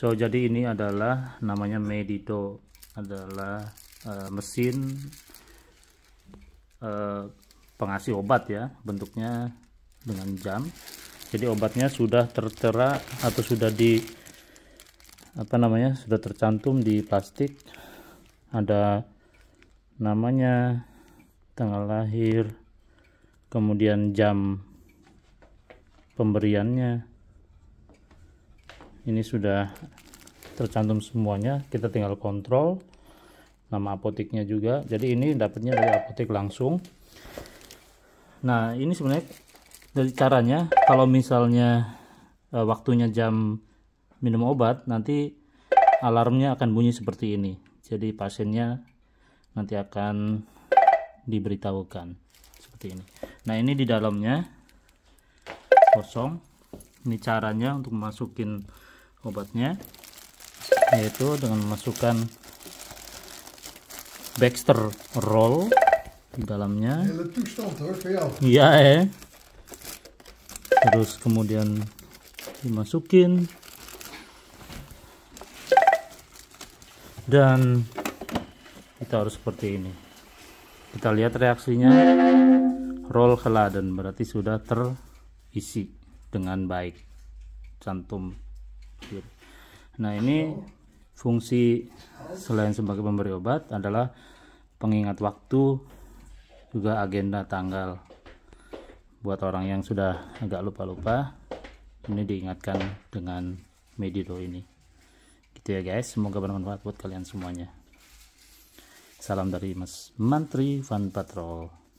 so jadi ini adalah namanya medito adalah uh, mesin uh, eh, pengasih obat ya bentuknya dengan jam jadi obatnya sudah tertera atau sudah di apa namanya sudah tercantum di plastik ada namanya tanggal lahir kemudian jam pemberiannya ini sudah tercantum semuanya kita tinggal kontrol nama apoteknya juga jadi ini dapatnya dari apotek langsung nah ini sebenarnya dari caranya kalau misalnya e, waktunya jam minum obat nanti alarmnya akan bunyi seperti ini jadi pasiennya nanti akan diberitahukan seperti ini nah ini di dalamnya kosong ini caranya untuk masukin obatnya yaitu dengan memasukkan Baxter roll di dalamnya. Iya eh. Terus kemudian dimasukin dan kita harus seperti ini. Kita lihat reaksinya. Roll ke laden berarti sudah terisi dengan baik. Cantum Gitu. Nah ini fungsi selain sebagai pemberi obat adalah pengingat waktu juga agenda tanggal buat orang yang sudah agak lupa-lupa ini diingatkan dengan Medido ini gitu ya guys semoga bermanfaat buat kalian semuanya salam dari Mas Mantri Van Patrol